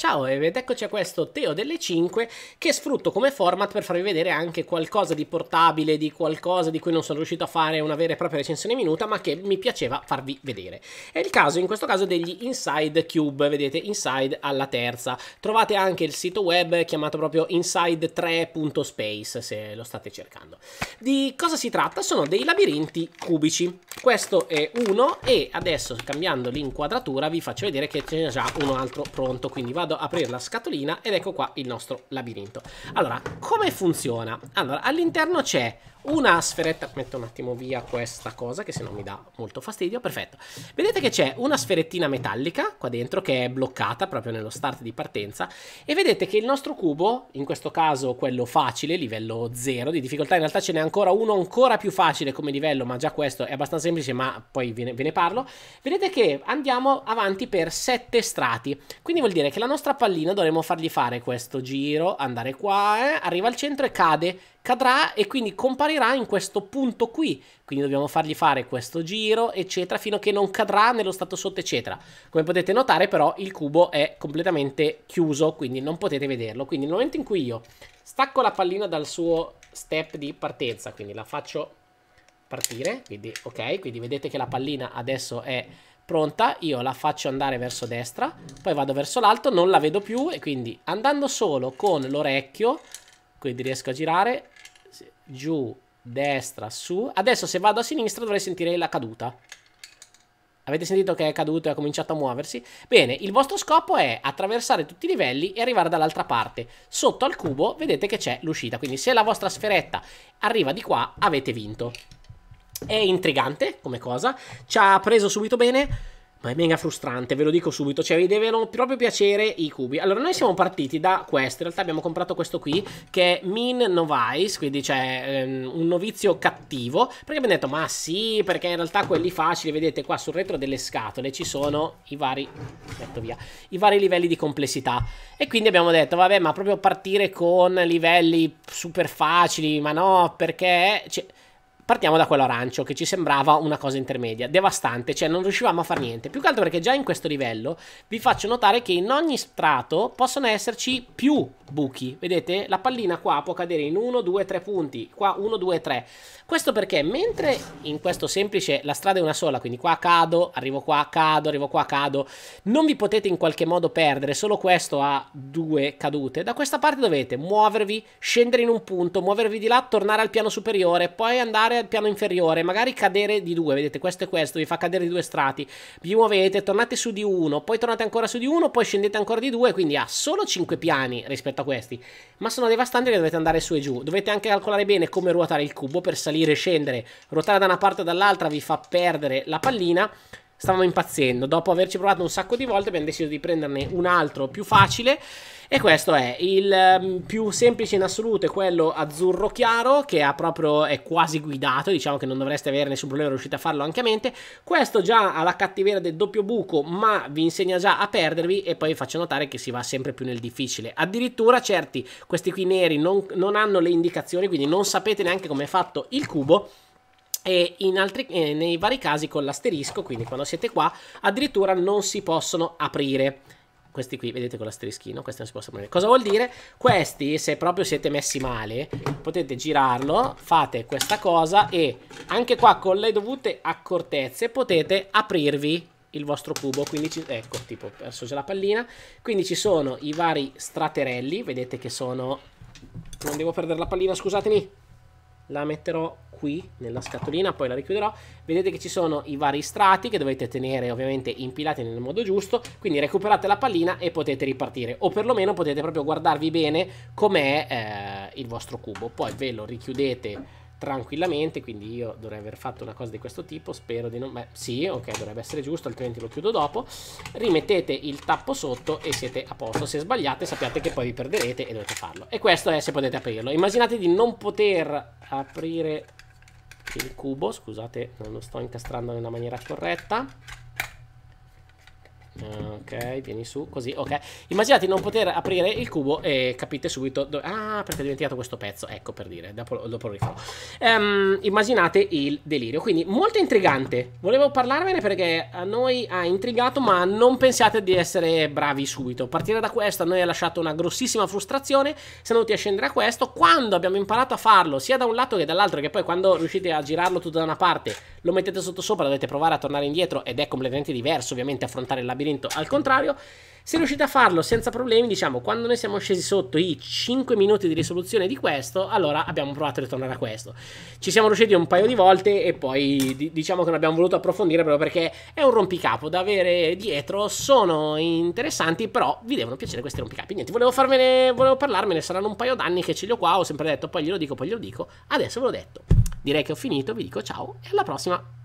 Ciao ed eccoci a questo Teo delle 5 che sfrutto come format per farvi vedere anche qualcosa di portabile, di qualcosa di cui non sono riuscito a fare una vera e propria recensione minuta ma che mi piaceva farvi vedere. È il caso in questo caso degli Inside Cube, vedete Inside alla terza. Trovate anche il sito web chiamato proprio inside3.space se lo state cercando. Di cosa si tratta? Sono dei labirinti cubici. Questo è uno e adesso cambiando l'inquadratura vi faccio vedere che c'è già un altro pronto, quindi vado vado ad aprire la scatolina ed ecco qua il nostro labirinto. Allora, come funziona? Allora, all'interno c'è una sferetta, metto un attimo via questa cosa che se no mi dà molto fastidio, perfetto. Vedete che c'è una sferettina metallica qua dentro che è bloccata proprio nello start di partenza e vedete che il nostro cubo, in questo caso quello facile, livello 0 di difficoltà, in realtà ce n'è ancora uno ancora più facile come livello, ma già questo è abbastanza semplice, ma poi ve ne, ve ne parlo. Vedete che andiamo avanti per 7 strati, quindi vuol dire che la nostra pallina dovremmo fargli fare questo giro, andare qua, eh? arriva al centro e cade, cadrà e quindi comparirà in questo punto qui, quindi dobbiamo fargli fare questo giro, eccetera, fino a che non cadrà nello stato sotto, eccetera. Come potete notare però il cubo è completamente chiuso, quindi non potete vederlo, quindi nel momento in cui io stacco la pallina dal suo step di partenza, quindi la faccio partire, quindi ok, quindi vedete che la pallina adesso è pronta, io la faccio andare verso destra, poi vado verso l'alto, non la vedo più e quindi andando solo con l'orecchio, quindi riesco a girare giù, destra, su, adesso se vado a sinistra dovrei sentire la caduta. Avete sentito che è caduto e ha cominciato a muoversi? Bene, il vostro scopo è attraversare tutti i livelli e arrivare dall'altra parte. Sotto al cubo vedete che c'è l'uscita, quindi se la vostra sferetta arriva di qua avete vinto. È intrigante come cosa, ci ha preso subito bene. Ma è mega frustrante, ve lo dico subito, cioè vi devono proprio piacere i cubi. Allora noi siamo partiti da questo, in realtà abbiamo comprato questo qui che è Min Novice, quindi c'è cioè, ehm, un novizio cattivo, perché abbiamo detto ma sì, perché in realtà quelli facili, vedete qua sul retro delle scatole ci sono i vari, metto via, i vari livelli di complessità. E quindi abbiamo detto vabbè ma proprio partire con livelli super facili, ma no perché... Cioè, Partiamo da quello arancio, che ci sembrava una cosa intermedia, devastante, cioè non riuscivamo a fare niente. Più che altro perché già in questo livello vi faccio notare che in ogni strato possono esserci più buchi. Vedete? La pallina qua può cadere in 1, 2, 3 punti, qua 1, 2, 3. Questo perché mentre in questo semplice la strada è una sola, quindi qua cado, arrivo qua, cado, arrivo qua, cado, non vi potete in qualche modo perdere, solo questo ha due cadute. Da questa parte dovete muovervi, scendere in un punto, muovervi di là, tornare al piano superiore, poi andare piano inferiore, magari cadere di due, vedete questo e questo, vi fa cadere di due strati, vi muovete, tornate su di uno, poi tornate ancora su di uno, poi scendete ancora di due, quindi ha solo 5 piani rispetto a questi, ma sono devastanti che dovete andare su e giù, dovete anche calcolare bene come ruotare il cubo per salire e scendere, ruotare da una parte o dall'altra vi fa perdere la pallina, stavano impazzendo. Dopo averci provato un sacco di volte abbiamo deciso di prenderne un altro più facile e questo è il ehm, più semplice in assoluto, è quello azzurro chiaro che ha proprio, è quasi guidato, diciamo che non dovreste avere nessun problema, riuscite a farlo anche a mente. Questo già ha la cattiveria del doppio buco ma vi insegna già a perdervi e poi vi faccio notare che si va sempre più nel difficile. Addirittura certi, questi qui neri non, non hanno le indicazioni, quindi non sapete neanche come è fatto il cubo e altri, eh, nei vari casi con l'asterisco, quindi quando siete qua, addirittura non si possono aprire. Questi qui, vedete con l'asterischino, questi non si possono aprire. Cosa vuol dire? Questi, se proprio siete messi male, potete girarlo, fate questa cosa e anche qua con le dovute accortezze potete aprirvi il vostro cubo, quindi ci, ecco, tipo, ho perso già la pallina. Quindi ci sono i vari straterelli, vedete che sono... Non devo perdere la pallina, scusatemi la metterò qui nella scatolina, poi la richiuderò. Vedete che ci sono i vari strati che dovete tenere ovviamente impilati nel modo giusto, quindi recuperate la pallina e potete ripartire, o perlomeno potete proprio guardarvi bene com'è eh, il vostro cubo. Poi ve lo richiudete tranquillamente, quindi io dovrei aver fatto una cosa di questo tipo, spero di non... Beh, sì, ok, dovrebbe essere giusto, altrimenti lo chiudo dopo. Rimettete il tappo sotto e siete a posto. Se sbagliate sappiate che poi vi perderete e dovete farlo. E questo è se potete aprirlo. Immaginate di non poter aprire il cubo, scusate, non lo sto incastrando nella maniera corretta. Ok, vieni su, così, ok. Immaginate di non poter aprire il cubo e capite subito... Dove... Ah, perché ho dimenticato questo pezzo, ecco per dire, dopo, dopo lo rifarò. Um, ehm, immaginate il delirio, quindi molto intrigante. Volevo parlarvene perché a noi ha intrigato, ma non pensiate di essere bravi subito. Partire da questo a noi ha lasciato una grossissima frustrazione, Siamo non a scendere a questo. Quando abbiamo imparato a farlo, sia da un lato che dall'altro, che poi quando riuscite a girarlo tutto da una parte, lo mettete sotto sopra, dovete provare a tornare indietro ed è completamente diverso ovviamente affrontare il labirinto vinto. Al contrario, se riuscite a farlo senza problemi, diciamo, quando noi siamo scesi sotto i 5 minuti di risoluzione di questo, allora abbiamo provato a ritornare a questo. Ci siamo riusciti un paio di volte e poi diciamo che non abbiamo voluto approfondire proprio perché è un rompicapo da avere dietro, sono interessanti, però vi devono piacere questi rompicapi. Niente, volevo, farmene, volevo parlarmene, saranno un paio d'anni che ce li ho qua, ho sempre detto, poi glielo dico, poi glielo dico, adesso ve l'ho detto. Direi che ho finito, vi dico ciao e alla prossima.